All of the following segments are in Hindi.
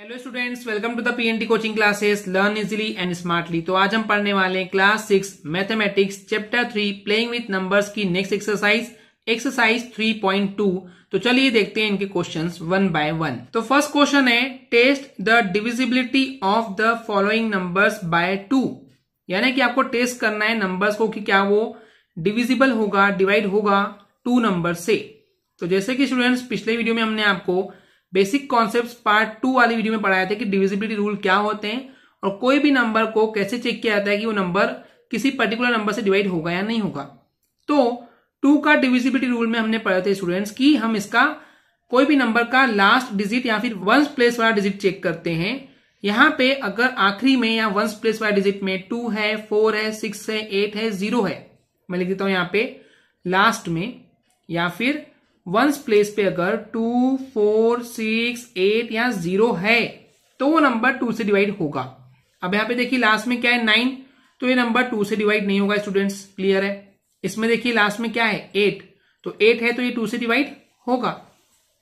hello students welcome to the PNT coaching classes learn easily and smartly तो आज हम पढ़ने वाले हैं class six mathematics chapter three playing with numbers की next exercise exercise three point two तो चलिए देखते हैं इनके क्वेश्चंस वन बाय वन तो फर्स्ट क्वेश्चन है test the divisibility of the following numbers by two यानी कि आपको टेस्ट करना है नंबर्स को कि क्या वो डिविजिबल होगा डिवाइड होगा टू नंबर से तो जैसे कि स्टूडेंट्स पिछले वीडियो में हमने आपको बेसिक कॉन्सेप्ट पार्ट टू वाली वीडियो में पढ़ाया था कि डिविजिबिलिटी रूल क्या होते हैं और कोई भी नंबर को कैसे चेक किया जाता है कि वो नंबर किसी पर्टिकुलर नंबर से डिवाइड होगा या नहीं होगा तो टू का डिविजिबिलिटी रूल में हमने पढ़ा थे स्टूडेंट्स की हम इसका कोई भी नंबर का लास्ट डिजिट या फिर वंस प्लेस वाला डिजिट चेक करते हैं यहां पे अगर आखिरी में या वंस प्लेस वाला डिजिट में टू है फोर है सिक्स है एट है जीरो है मैं लिख देता हूं यहां पे लास्ट में या फिर वंस प्लेस पे अगर टू फोर सिक्स एट या जीरो है तो वो नंबर टू से डिवाइड होगा अब यहां पे देखिए लास्ट में क्या है नाइन तो ये नंबर टू से डिवाइड नहीं होगा स्टूडेंट्स क्लियर है इसमें देखिए लास्ट में क्या है एट तो एट है तो ये टू से डिवाइड होगा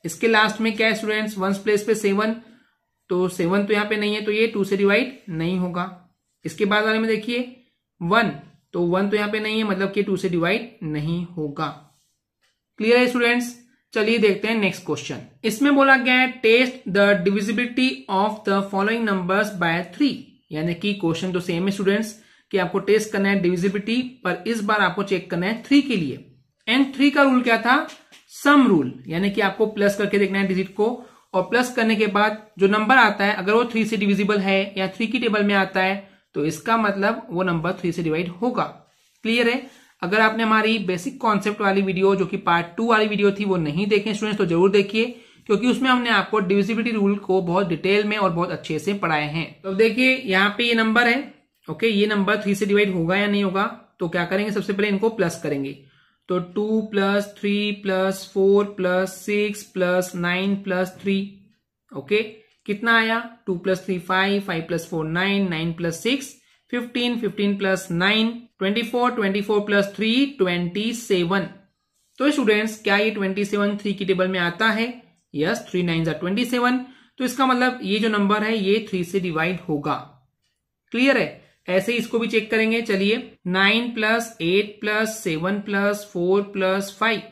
इसके लास्ट में क्या है स्टूडेंट्स वंस प्लेस पे सेवन तो सेवन तो यहाँ पे नहीं है तो ये टू से डिवाइड नहीं होगा इसके बाद वाले में देखिए वन तो वन तो यहाँ पे नहीं है मतलब कि टू से डिवाइड नहीं होगा क्लियर है स्टूडेंट्स चलिए देखते हैं नेक्स्ट क्वेश्चन इसमें बोला गया है test the divisibility of the following numbers by three यानी कि क्वेश्चन तो सेम है स्टूडेंट्स कि आपको टेस्ट करना है डिविजिबिलिटी पर इस बार आपको चेक करना है थ्री के लिए एंड थ्री का रूल क्या था सम रूल यानी कि आपको प्लस करके देखना है डिजिट को और प्लस करने के बाद जो नंबर आता है अगर वो थ्री से डिविजिबल है या थ्री की टेबल में आता है तो इसका मतलब वो नंबर थ्री से डिवाइड होगा क्लियर है अगर आपने हमारी बेसिक कॉन्सेप्ट वाली वीडियो जो कि पार्ट टू वाली वीडियो थी वो नहीं देखे स्टूडेंट्स तो जरूर देखिए क्योंकि उसमें हमने आपको डिविजिबिलिटी रूल को बहुत डिटेल में और बहुत अच्छे से पढ़ाए हैं तो देखिए यहाँ पे ये नंबर है ओके ये नंबर थ्री से डिवाइड होगा या नहीं होगा तो क्या करेंगे सबसे पहले इनको प्लस करेंगे तो two plus three plus four plus six plus nine plus three okay कितना आया two plus three five five plus four nine nine plus six fifteen fifteen plus nine twenty four twenty four plus three twenty seven तो स्टूडेंट्स क्या ये ट्वेंटी सेवन थ्री की टेबल में आता है यस थ्री नाइन जो ट्वेंटी सेवन तो इसका मतलब ये जो नंबर है ये थ्री से डिवाइड होगा क्लियर है ऐसे ही इसको भी चेक करेंगे चलिए nine plus eight plus seven plus four plus five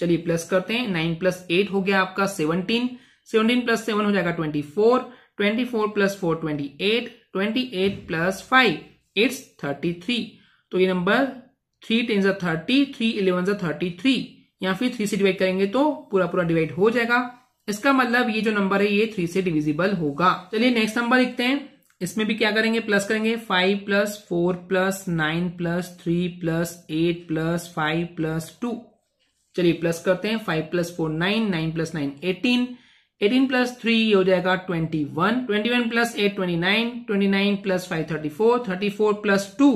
चलिए प्लस करते हैं नाइन प्लस एट हो गया आपका सेवनटीन सेवनटीन प्लस सेवन हो जाएगा twenty four twenty four plus four twenty eight twenty eight plus five it's thirty three तो ये नंबर थ्री टेन सा थर्टी थ्री इलेवन सा थर्टी थ्री या फिर थ्री से डिवाइड करेंगे तो पूरा पूरा डिवाइड हो जाएगा इसका मतलब ये जो नंबर है ये थ्री से डिविजिबल होगा चलिए नेक्स्ट नंबर लिखते हैं इसमें भी क्या करेंगे प्लस करेंगे five plus four plus nine plus three plus eight plus five plus two चलिए प्लस करते हैं five plus four nine nine plus nine eighteen eighteen plus three हो जाएगा twenty one twenty one plus eight twenty nine twenty nine plus five thirty four thirty four plus two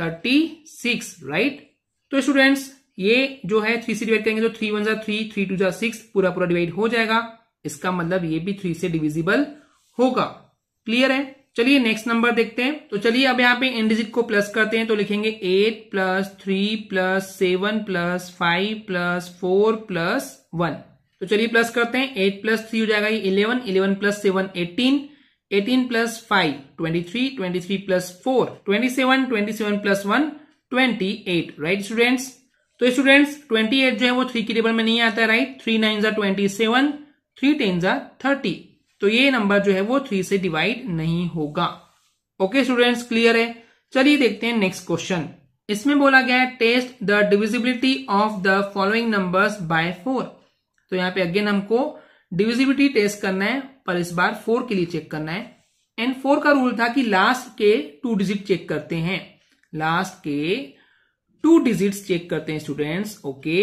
thirty six right तो स्टूडेंट्स ये जो है थ्री से डिवाइड करेंगे तो थ्री वन जा थ्री थ्री टू जा सिक्स पूरा पूरा डिवाइड हो जाएगा इसका मतलब ये भी थ्री से डिविजिबल होगा क्लियर है चलिए नेक्स्ट नंबर देखते हैं तो चलिए अब यहाँ पे इन डिजिट को प्लस करते हैं तो लिखेंगे eight plus three plus seven plus five plus four plus one तो चलिए प्लस करते हैं एट प्लस थ्री हो जाएगा ये eleven eleven plus seven eighteen 18 plus 5, 23, 23 plus 4, 27, 27 plus 1, 28, right students तो स्टूडेंट्स 28 जो है वो थ्री की टेबल में नहीं आता है राइट थ्री नाइन जा ट्वेंटी सेवन थ्री टेन जार थर्टी तो ये नंबर जो है वो थ्री से डिवाइड नहीं होगा ओके स्टूडेंट्स क्लियर है चलिए देखते हैं नेक्स्ट क्वेश्चन इसमें बोला गया है test the divisibility of the following numbers by four तो यहाँ पे अगेन हमको डिविजिबिलिटी टेस्ट करना है पर इस बार फोर के लिए चेक करना है एंड फोर का रूल था कि लास्ट के टू डिजिट चेक करते हैं लास्ट के टू डिजिट चेक करते हैं students okay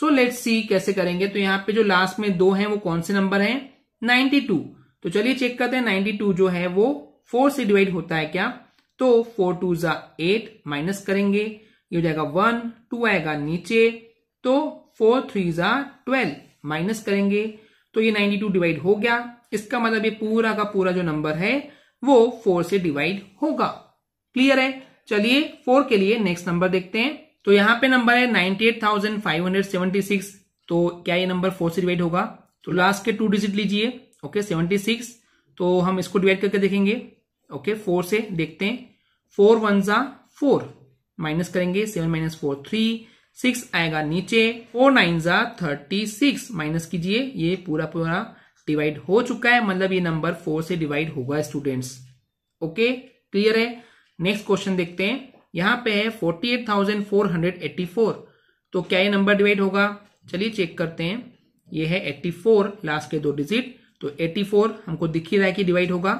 so let's see कैसे करेंगे तो यहाँ पे जो लास्ट में दो हैं वो कौन से नंबर हैं 92 तो चलिए चेक करते हैं 92 जो है वो फोर से डिवाइड होता है क्या तो फोर टू जा एट माइनस करेंगे ये हो जाएगा वन टू आएगा नीचे तो फोर थ्री जा ट्वेल्व माइनस करेंगे तो ये 92 डिवाइड हो गया इसका मतलब ये पूरा का पूरा जो नंबर है वो फोर से डिवाइड होगा क्लियर है चलिए फोर के लिए नेक्स्ट नंबर देखते हैं तो यहाँ पे नंबर है ninety eight thousand five hundred seventy six तो क्या ये नंबर फोर से डिवाइड होगा तो लास्ट के टू डिजिट लीजिए ओके सेवेंटी सिक्स तो हम इसको डिवाइड करके देखेंगे ओके फोर से देखते हैं फोर वन जा फोर माइनस करेंगे seven minus four three six आएगा नीचे फोर नाइन जा थर्टी सिक्स माइनस कीजिए ये पूरा पूरा डिवाइड हो चुका है मतलब ये नंबर फोर से डिवाइड होगा स्टूडेंट्स ओके क्लियर है नेक्स्ट क्वेश्चन देखते हैं यहां पे है forty eight thousand four hundred eighty four तो क्या ये नंबर डिवाइड होगा चलिए चेक करते हैं ये है एट्टी फोर लास्ट के दो डिजिट तो एट्टी फोर हमको दिख ही रहा है कि डिवाइड होगा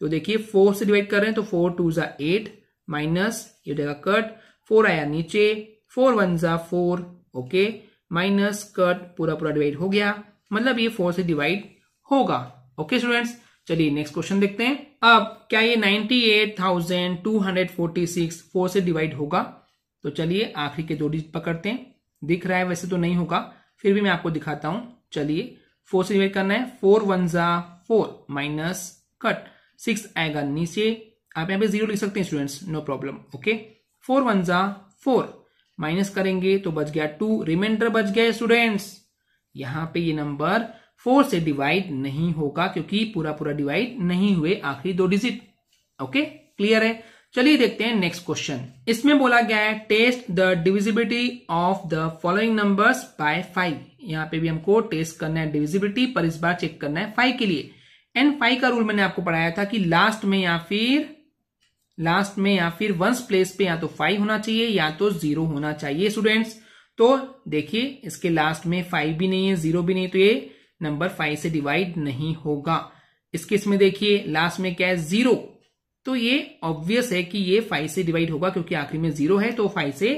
तो देखिए फोर से डिवाइड कर रहे हैं तो फोर टू ज़ा एट माइनस ये जाएगा कट फोर आया नीचे फोर वन ज़ा फोर ओके माइनस कट पूरा पूरा डिवाइड हो गया मतलब ये फोर से डिवाइड होगा ओके स्टूडेंट्स चलिए नेक्स्ट क्वेश्चन देखते हैं अब क्या ये 98,246 फोर से डिवाइड होगा तो चलिए आखिरी के दो डिजिट पकड़ते हैं दिख रहा है वैसे तो नहीं होगा फिर भी मैं आपको दिखाता हूं चलिए फोर से डिवाइड करना है फोर वन जा फोर माइनस कट सिक्स आएगा नीचे आप यहां पे जीरो लिख सकते हैं students no problem okay four one जा फोर माइनस करेंगे तो बच गया टू रिमाइंडर बच गया स्टूडेंट्स यहाँ पे ये नंबर फोर से डिवाइड नहीं होगा क्योंकि पूरा पूरा डिवाइड नहीं हुए आखिरी दो डिजिट ओके क्लियर है चलिए देखते हैं नेक्स्ट क्वेश्चन इसमें बोला गया है test the divisibility of the following numbers by five यहाँ पे भी हमको टेस्ट करना है डिविजिबिलिटी पर इस बार चेक करना है फाइव के लिए एंड फाइव का रूल मैंने आपको पढ़ाया था कि लास्ट में या फिर लास्ट में या फिर वंस प्लेस पे या तो फाइव होना चाहिए या तो जीरो होना चाहिए स्टूडेंट्स तो देखिए इसके लास्ट में फाइव भी नहीं है जीरो भी नहीं तो ये नंबर फाइव से डिवाइड नहीं होगा इस केस में देखिए लास्ट में क्या है जीरो तो ये ऑब्वियस है कि ये फाइव से डिवाइड होगा क्योंकि आखिरी में जीरो है तो फाइव से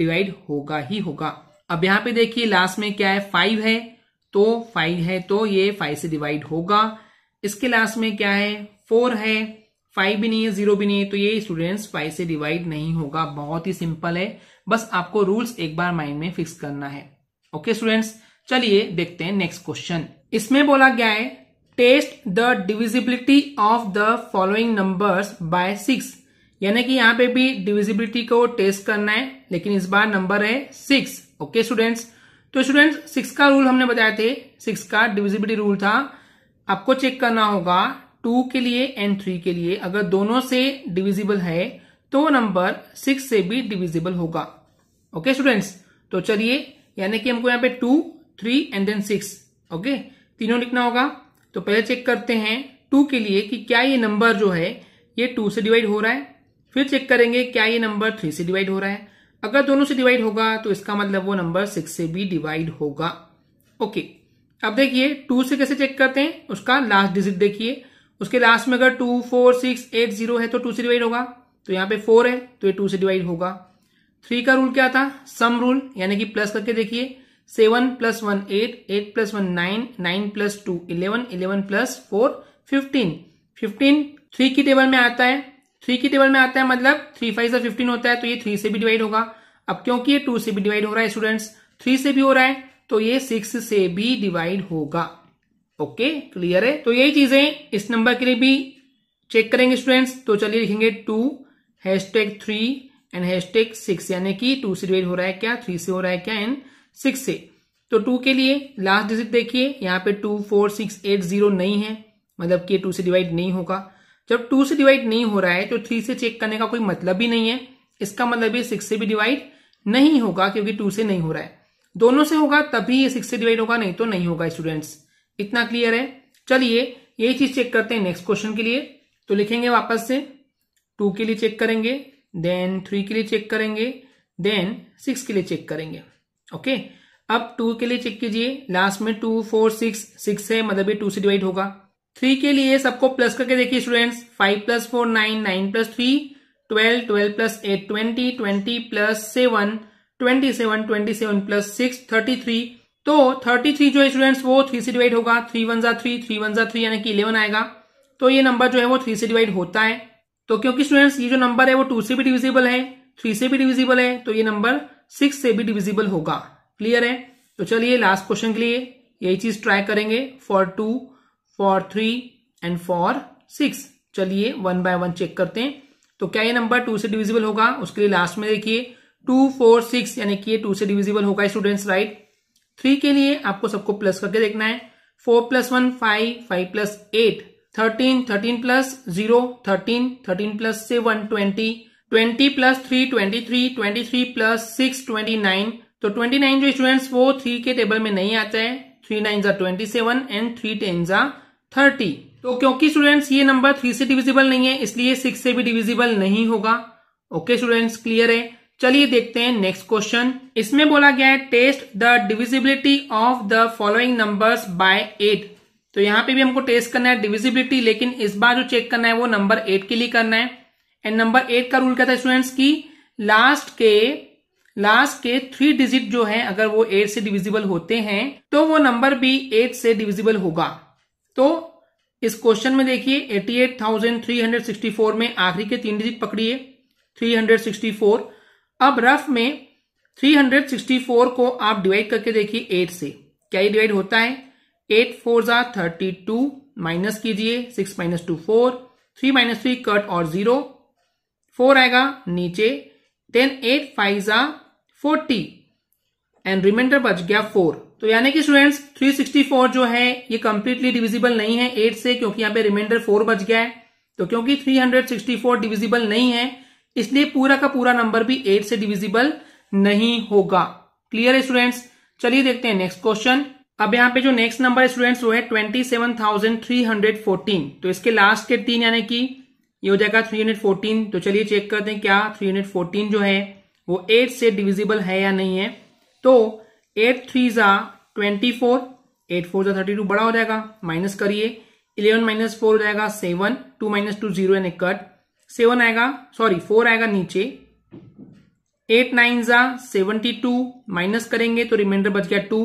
डिवाइड होगा ही होगा अब यहां पे देखिए लास्ट में क्या है फाइव है तो फाइव है तो ये फाइव से डिवाइड होगा इसके लास्ट में क्या है फोर है फाइव भी नहीं है जीरो भी नहीं है तो ये स्टूडेंट्स फाइव से डिवाइड नहीं होगा बहुत ही सिंपल है बस आपको रूल्स एक बार माइंड में फिक्स करना है ओके स्टूडेंट्स चलिए देखते हैं नेक्स्ट क्वेश्चन इसमें बोला गया है test the divisibility of the following numbers by six यानी कि यहाँ पे भी डिविजिबिलिटी को टेस्ट करना है लेकिन इस बार नंबर है सिक्स ओके स्टूडेंट्स तो स्टूडेंट्स सिक्स का रूल हमने बताया थे सिक्स का डिविजिबिलिटी रूल था आपको चेक करना होगा टू के लिए एंड थ्री के लिए अगर दोनों से डिविजिबल है तो नंबर सिक्स से भी डिविजिबल होगा ओके स्टूडेंट्स तो चलिए यानी कि हमको यहाँ पे two three and then six okay तीनों लिखना होगा तो पहले चेक करते हैं टू के लिए कि क्या ये नंबर जो है ये टू से डिवाइड हो रहा है फिर चेक करेंगे क्या ये नंबर थ्री से डिवाइड हो रहा है अगर दोनों से डिवाइड होगा तो इसका मतलब वो नंबर सिक्स से भी डिवाइड होगा ओके अब देखिए टू से कैसे चेक करते हैं उसका लास्ट डिजिट देखिए उसके लास्ट में अगर two four six eight zero है तो टू से डिवाइड होगा तो यहां पे फोर है तो ये टू से डिवाइड होगा थ्री का रूल क्या था सम रूल यानी कि प्लस करके देखिए seven plus one eight eight plus one nine nine plus two eleven eleven plus four fifteen fifteen three की टेबल में आता है थ्री की टेबल में आता है मतलब थ्री फाइव से फिफ्टीन होता है तो ये थ्री से भी डिवाइड होगा अब क्योंकि ये टू से भी डिवाइड हो रहा है स्टूडेंट्स थ्री से भी हो रहा है तो ये सिक्स से भी डिवाइड होगा ओके क्लियर है तो यही चीजें इस नंबर के लिए भी चेक करेंगे स्टूडेंट्स तो चलिए लिखेंगे two hashtag three and hashtag six यानी कि टू से डिवाइड हो रहा है क्या थ्री से हो रहा है क्या एंड सिक्स से तो टू के लिए लास्ट डिजिट देखिए यहाँ पे two four six eight zero नहीं है मतलब कि टू से डिवाइड नहीं होगा जब टू से डिवाइड नहीं हो रहा है तो थ्री से चेक करने का कोई मतलब भी नहीं है इसका मतलब ये सिक्स से भी डिवाइड नहीं होगा क्योंकि टू से नहीं हो रहा है दोनों से होगा तभी ये सिक्स से डिवाइड होगा नहीं तो नहीं होगा स्टूडेंट्स इतना क्लियर है चलिए यही चीज चेक करते हैं नेक्स्ट क्वेश्चन के लिए तो लिखेंगे वापस से टू के लिए चेक करेंगे देन थ्री के लिए चेक करेंगे देन सिक्स के लिए चेक करेंगे ओके अब टू के लिए चेक कीजिए लास्ट में टू फोर सिक्स सिक्स है मतलब ये टू से डिवाइड होगा थ्री के लिए सबको प्लस करके देखिए students five plus four nine nine plus three twelve twelve plus eight twenty twenty plus seven twenty seven twenty seven plus six thirty three तो थर्टी थ्री जो है स्टूडेंट्स वो थ्री से डिवाइड होगा थ्री वन जा थ्री थ्री वन जा थ्री यानी कि इलेवन आएगा तो ये नंबर जो है वो थ्री से डिवाइड होता है तो क्योंकि स्टूडेंट्स ये जो नंबर है वो टू से भी डिविजिबल है थ्री से भी डिविजिबल है तो ये नंबर सिक्स से भी डिविजिबल होगा क्लियर है तो चलिए लास्ट क्वेश्चन के लिए यही चीज ट्राई करेंगे for two for three and for six चलिए वन बाय वन चेक करते हैं तो क्या ये नंबर टू से डिविजिबल होगा उसके लिए लास्ट में देखिए टू फोर सिक्स यानी कि ये टू से डिविजिबल होगा स्टूडेंट्स राइट थ्री के लिए आपको सबको प्लस करके देखना है four plus one five five plus eight thirteen thirteen plus zero thirteen thirteen plus seven twenty twenty plus three twenty three twenty three plus six twenty nine तो ट्वेंटी नाइन जो स्टूडेंट्स वो थ्री के टेबल में नहीं आता है थ्री नाइन जा twenty seven and three ten जा थर्टी तो क्योंकि स्टूडेंट्स ये नंबर थ्री से डिविजिबल नहीं है इसलिए सिक्स से भी डिविजिबल नहीं होगा ओके स्टूडेंट्स क्लियर है चलिए देखते हैं नेक्स्ट क्वेश्चन इसमें बोला गया है test the divisibility of the following numbers by eight तो यहाँ पे भी हमको टेस्ट करना है डिविजिबिलिटी लेकिन इस बार जो चेक करना है वो नंबर एट के लिए करना है एंड नंबर एट का रूल क्या था स्टूडेंट्स की लास्ट के लास्ट के थ्री डिजिट जो है अगर वो एट से डिविजिबल होते हैं तो वो नंबर भी एट से डिविजिबल होगा तो इस क्वेश्चन में देखिए 88,364 में आखिरी के तीन डिजिट पकड़िए 364 अब रफ में 364 को आप डिवाइड करके देखिए एट से क्या ये डिवाइड होता है एट फोर जा थर्टी टू माइनस कीजिए six minus two four three minus three cut और जीरो फोर आएगा नीचे देन एट फाइव जा फोर्टी एंड रिमाइंडर बच गया फोर तो यानी कि स्टूडेंट्स 364 जो है ये कंप्लीटली डिविजिबल नहीं है एट से क्योंकि यहां पे रिमाइंडर फोर बच गया है तो क्योंकि 364 डिविजिबल नहीं है इसलिए पूरा का पूरा नंबर भी एट से डिविजिबल नहीं होगा क्लियर है स्टूडेंट्स चलिए देखते हैं नेक्स्ट क्वेश्चन अब यहाँ पे जो नेक्स्ट नंबर स्टूडेंट्स वो है twenty seven thousand three hundred fourteen तो इसके लास्ट के तीन यानी कि ये हो जाएगा थ्री हंड्रेड फोर्टीन तो चलिए चेक करते हैं क्या थ्री हंड्रेड फोर्टीन जो है वो एट से डिविजिबल है या नहीं है तो एट थ्री ज़ा ट्वेंटी फोर एट फोर ज़ा थर्टी टू बड़ा हो जाएगा माइनस करिए इलेवन माइनस फोर हो जाएगा seven two minus two zero यानी कट सेवन आएगा सॉरी फोर आएगा नीचे एट नाइन ज़ा सेवनटी टू माइनस करेंगे तो रिमाइंडर बच गया टू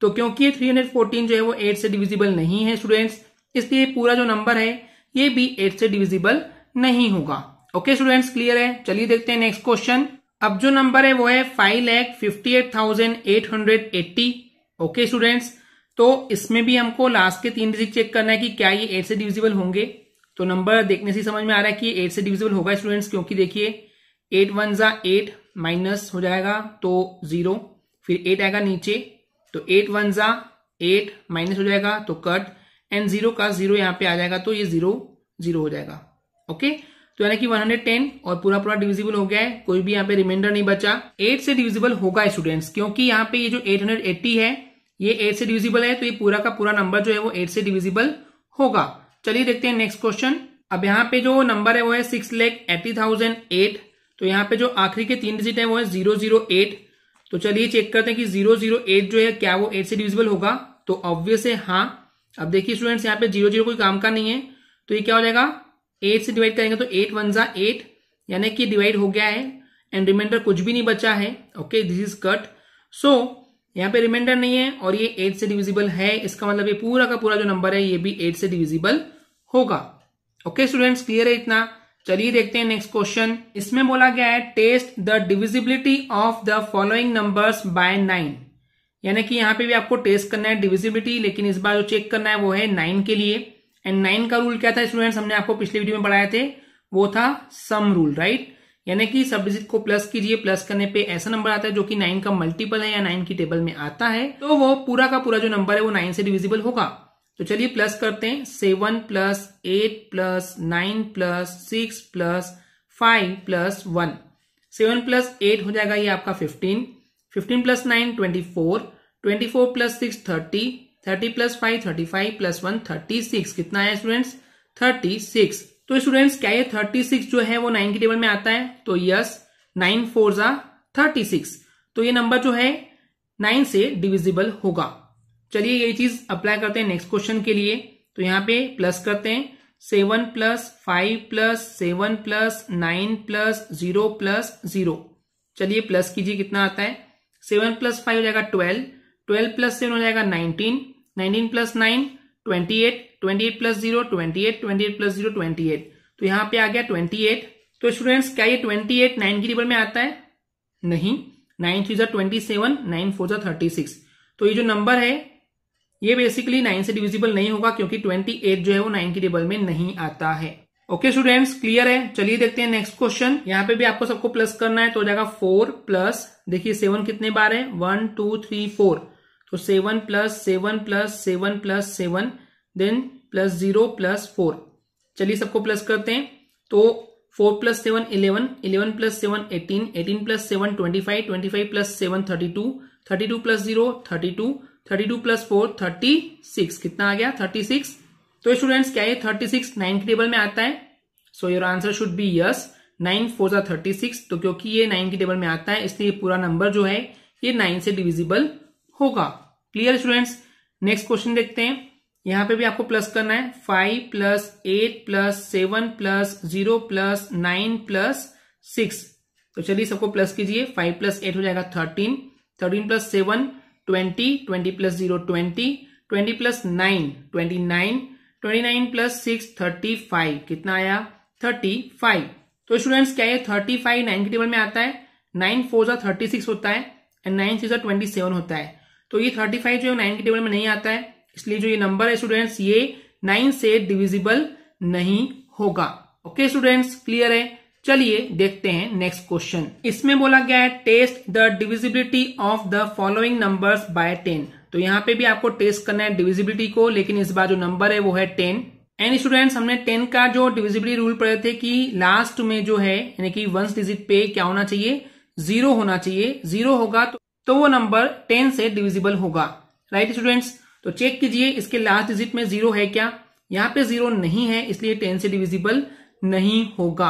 तो क्योंकि थ्री हंड्रेड फोर्टीन जो है वो एट से डिविजिबल नहीं है स्टूडेंट्स इसलिए पूरा जो नंबर है ये भी एट से डिविजिबल नहीं होगा ओके स्टूडेंट्स क्लियर है चलिए देखते हैं नेक्स्ट क्वेश्चन अब जो नंबर है वो है five lakh fifty eight thousand eight hundred eighty okay students तो इसमें भी हमको लास्ट के तीन डिजिट चेक करना है कि क्या ये एट से डिविजिबल होंगे तो नंबर देखने से समझ में आ रहा है कि एट से डिविजिबल होगा स्टूडेंट्स क्योंकि देखिए एट वन जा एट माइनस हो जाएगा तो जीरो फिर एट आएगा नीचे तो एट वन जा एट माइनस हो जाएगा तो कट एंड जीरो का जीरो यहाँ पे आ जाएगा तो ये जीरो जीरो हो जाएगा ओके तो यानी कि 110 और पूरा पूरा डिविजिबल हो गया है कोई भी यहाँ पे रिमाइंडर नहीं बचा 8 से डिविजिबल होगा स्टूडेंट्स क्योंकि यहाँ पे ये जो 880 है ये 8 से डिविजिबल है तो ये पूरा का पूरा नंबर जो है वो 8 से डिविजिबल होगा चलिए देखते हैं नेक्स्ट क्वेश्चन अब यहाँ पे जो नंबर है वो है सिक्स लेख एटी तो यहाँ पे जो आखिरी के तीन डिजिट है वो है जीरो तो चलिए चेक करते हैं कि जीरो जो है क्या वो एट से डिविजिबल होगा तो ऑब्वियस है हाँ अब देखिए स्टूडेंट्स यहाँ पे जीरो कोई काम का नहीं है तो ये क्या हो जाएगा एट से डिवाइड करेंगे तो एट वन जा एट यानी कि डिवाइड हो गया है एंड रिमाइंडर कुछ भी नहीं बचा है okay this is cut so यहाँ पे रिमाइंडर नहीं है और ये एट से डिविजिबल है इसका मतलब ये पूरा का पूरा जो नंबर है ये भी एट से डिविजिबल होगा ओके स्टूडेंट्स क्लियर है इतना चलिए देखते हैं नेक्स्ट क्वेश्चन इसमें बोला गया है test the divisibility of the following numbers by nine यानी कि यहाँ पे भी आपको टेस्ट करना है डिविजिबिलिटी लेकिन इस बार जो चेक करना है वो है नाइन के लिए एंड नाइन का रूल क्या था स्टूडेंट हमने आपको पिछले वीडियो में पढ़ाए थे वो था सम रूल राइट यानी कि सब डिजिट को प्लस कीजिए प्लस करने पे ऐसा नंबर आता है जो कि नाइन का मल्टीपल है या नाइन की टेबल में आता है तो वो पूरा का पूरा जो नंबर है वो नाइन से डिविजिबल होगा तो चलिए प्लस करते हैं seven plus eight plus nine plus six plus five plus one seven plus eight हो जाएगा ये आपका fifteen fifteen plus nine twenty four twenty four plus six thirty thirty plus five thirty five plus one thirty six कितना है स्टूडेंट्स थर्टी सिक्स तो स्टूडेंट्स क्या ये थर्टी सिक्स जो है वो नाइन के टेबल में आता है तो यस नाइन फोर जा थर्टी सिक्स तो ये नंबर जो है नाइन से डिविजिबल होगा चलिए ये चीज अप्लाई करते हैं नेक्स्ट क्वेश्चन के लिए तो यहाँ पे प्लस करते हैं seven plus five plus seven plus nine plus zero plus zero चलिए प्लस कीजिए कितना आता है सेवन प्लस फाइव हो जाएगा ट्वेल्व ट्वेल्व प्लस सेवन हो जाएगा nineteen nineteen plus nine twenty eight twenty eight plus zero twenty eight twenty eight plus zero twenty eight तो यहाँ पे आ गया ट्वेंटी एट तो स्टूडेंट्स क्या ये ट्वेंटी एट नाइन की टेबल में आता है नहीं नाइन थ्री जो ट्वेंटी सेवन नाइन फोर जो थर्टी सिक्स तो ये जो नंबर है ये बेसिकली नाइन से डिविजिबल नहीं होगा क्योंकि ट्वेंटी एट जो है वो नाइन की टेबल में नहीं आता है ओके स्टूडेंट्स क्लियर है चलिए देखते हैं नेक्स्ट क्वेश्चन यहाँ पे भी आपको सबको प्लस करना है तो हो जाएगा फोर प्लस देखिए सेवन कितने बार है वन टू थ्री फोर तो seven plus seven plus seven plus seven then plus zero plus four चलिए सबको प्लस करते हैं तो four plus seven eleven eleven plus seven eighteen eighteen plus seven twenty five twenty five plus seven thirty two thirty two plus zero thirty two thirty two plus four thirty six कितना आ गया थर्टी सिक्स तो स्टूडेंट्स क्या ये थर्टी सिक्स नाइन के टेबल में आता है so your answer should be yes nine four सा थर्टी सिक्स तो क्योंकि ये नाइन के टेबल में आता है इसलिए पूरा नंबर जो है ये नाइन से डिविजिबल होगा क्लियर स्टूडेंट्स नेक्स्ट क्वेश्चन देखते हैं यहां पे भी आपको प्लस करना है five plus eight plus seven plus zero plus nine plus six तो चलिए सबको प्लस कीजिए फाइव प्लस एट हो जाएगा thirteen thirteen plus seven twenty twenty plus zero twenty twenty plus nine twenty nine twenty nine plus six thirty five कितना आया थर्टी फाइव तो स्टूडेंट्स क्या है थर्टी फाइव नाइन के टेबल में आता है नाइन फोर जो थर्टी सिक्स होता है and nine six twenty seven होता है तो ये थर्टी फाइव जो है नाइन के टेबल में नहीं आता है इसलिए जो ये नंबर है स्टूडेंट्स ये नाइन से डिविजिबल नहीं होगा ओके स्टूडेंट्स क्लियर है चलिए देखते हैं नेक्स्ट क्वेश्चन इसमें बोला गया है test the divisibility of the following number by ten तो यहाँ पे भी आपको टेस्ट करना है डिविजिबिलिटी को लेकिन इस बार जो नंबर है वो है टेन एंड स्टूडेंट्स हमने टेन का जो डिविजिबिलिटी रूल पढ़े थे कि लास्ट में जो है यानी कि वंस डिजिट पे क्या होना चाहिए जीरो होना चाहिए जीरो होगा तो तो वो नंबर टेन से डिविजिबल होगा राइट स्टूडेंट्स तो चेक कीजिए इसके लास्ट डिजिट में जीरो है क्या यहाँ पे जीरो नहीं है इसलिए टेन से डिविजिबल नहीं होगा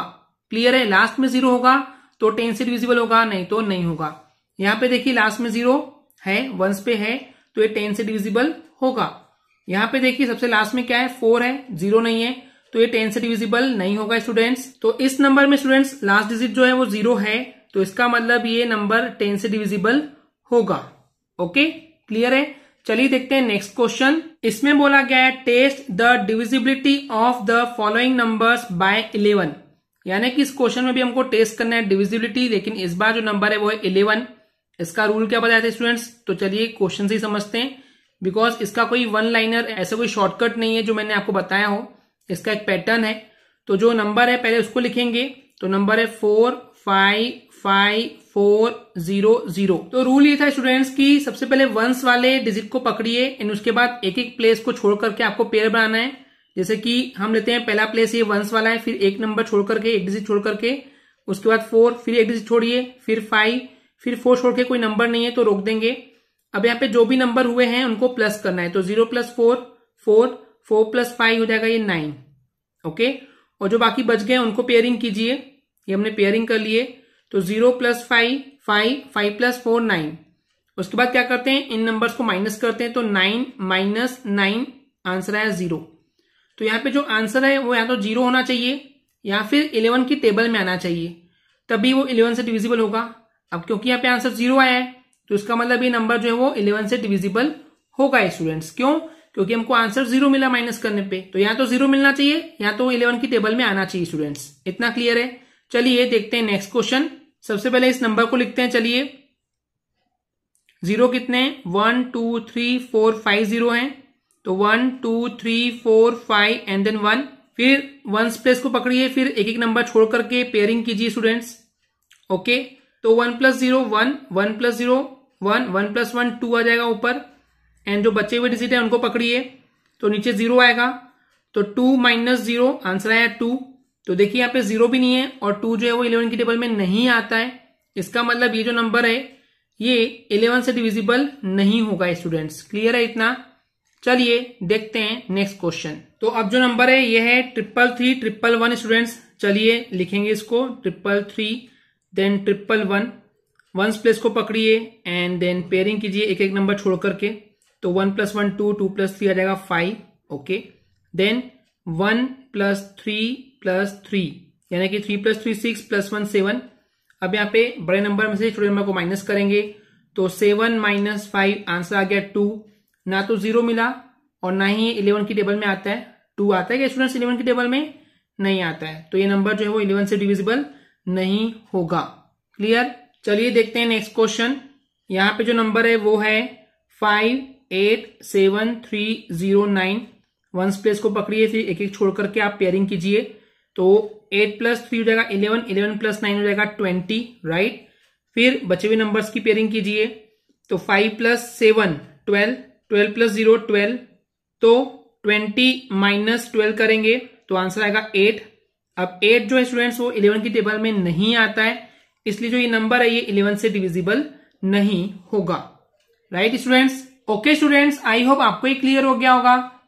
क्लियर है लास्ट में जीरो होगा तो टेन से डिविजिबल होगा नहीं तो नहीं होगा यहाँ पे देखिए लास्ट में जीरो है वंस पे है तो ये टेन से डिविजिबल होगा यहाँ पे देखिए सबसे लास्ट में क्या है फोर है जीरो नहीं है तो ये टेन से डिविजिबल नहीं होगा स्टूडेंट्स तो इस नंबर में स्टूडेंट्स लास्ट डिजिट जो है वो जीरो है तो इसका मतलब ये नंबर टेन से डिविजिबल होगा ओके क्लियर है चलिए देखते हैं नेक्स्ट क्वेश्चन इसमें बोला गया है test the divisibility of the following numbers by eleven यानी कि इस क्वेश्चन में भी हमको टेस्ट करना है डिविजिबिलिटी लेकिन इस बार जो नंबर है वो है इलेवन इसका रूल क्या बताया था स्टूडेंट्स तो चलिए क्वेश्चन से ही समझते हैं बिकॉज इसका कोई वन लाइनर ऐसा कोई शॉर्टकट नहीं है जो मैंने आपको बताया हो इसका एक पैटर्न है तो जो नंबर है पहले उसको लिखेंगे तो नंबर है four five five four zero zero तो रूल ये था स्टूडेंट्स की सबसे पहले वंस वाले डिजिट को पकड़िए एंड उसके बाद एक एक प्लेस को छोड़ करके आपको पेयर बनाना है जैसे कि हम लेते हैं पहला प्लेस ये वंस वाला है फिर एक नंबर छोड़ करके एक डिजिट छोड़ करके उसके बाद फोर फिर एक डिजिट छोड़िए फिर फाइव फिर फोर छोड़ के कोई नंबर नहीं है तो रोक देंगे अब यहाँ पे जो भी नंबर हुए हैं उनको प्लस करना है तो zero plus four four four plus five हो जाएगा ये नाइन ओके और जो बाकी बच गए उनको पेयरिंग कीजिए ये हमने पेयरिंग कर लिए तो zero plus five five five plus four nine उसके बाद क्या करते हैं इन नंबर्स को माइनस करते हैं तो नाइन माइनस नाइन आंसर आया जीरो तो यहां पे जो आंसर है वो या तो जीरो होना चाहिए या फिर इलेवन की टेबल में आना चाहिए तभी वो इलेवन से डिविजिबल होगा अब क्योंकि यहाँ पे आंसर जीरो आया है तो इसका मतलब ये नंबर जो है वो इलेवन से डिविजिबल होगा स्टूडेंट्स क्यों क्योंकि हमको आंसर जीरो मिला माइनस करने पे तो यहां तो जीरो मिलना चाहिए या तो इलेवन की टेबल में आना चाहिए स्टूडेंट्स इतना क्लियर है चलिए देखते हैं नेक्स्ट क्वेश्चन सबसे पहले इस नंबर को लिखते हैं चलिए जीरो कितने one two three four five zero हैं तो one two three four five and then one फिर वन प्लेस को पकड़िए फिर एक एक नंबर छोड़ करके पेयरिंग कीजिए स्टूडेंट्स ओके तो one plus zero one one plus zero one one plus one two आ जाएगा ऊपर एंड जो बचे हुए डिजिट है उनको पकड़िए तो नीचे जीरो आएगा तो टू माइनस जीरो आंसर आया टू तो देखिए यहाँ पे जीरो भी नहीं है और टू जो है वो इलेवन की टेबल में नहीं आता है इसका मतलब ये जो नंबर है ये इलेवन से डिविजिबल नहीं होगा स्टूडेंट्स क्लियर है इतना चलिए देखते हैं नेक्स्ट क्वेश्चन तो अब जो नंबर है ये है triple three triple one students चलिए लिखेंगे इसको triple three then triple one ones place को पकड़िए एंड देन पेयरिंग कीजिए एक एक नंबर छोड़ करके तो one plus one two two plus three आ जाएगा five okay then one plus three plus three यानी कि three plus three six plus one seven अब यहाँ पे बड़े नंबर में से छोटे नंबर को माइनस करेंगे तो सेवन माइनस फाइव आंसर आ गया टू ना तो जीरो मिला और ना ही इलेवन की टेबल में आता है टू आता है क्या स्टूडेंट्स इलेवन की टेबल में नहीं आता है तो ये नंबर जो है वो इलेवन से डिविजिबल नहीं होगा क्लियर चलिए देखते हैं नेक्स्ट क्वेश्चन यहाँ पे जो नंबर है वो है five eight seven three zero nine ones place को पकड़िए फिर एक एक छोड़ करके आप पेयरिंग कीजिए तो एट प्लस थ्री हो जाएगा इलेवन इलेवन प्लस नाइन हो जाएगा ट्वेंटी राइट फिर बचे हुए नंबर्स की पेयरिंग कीजिए तो five plus seven twelve twelve plus zero twelve तो ट्वेंटी माइनस ट्वेल्व करेंगे तो आंसर आएगा एट अब एट जो है स्टूडेंट्स वो इलेवन की टेबल में नहीं आता है इसलिए जो ये नंबर है ये इलेवन से डिविजिबल नहीं होगा right students okay students I hope आपको ये क्लियर हो गया होगा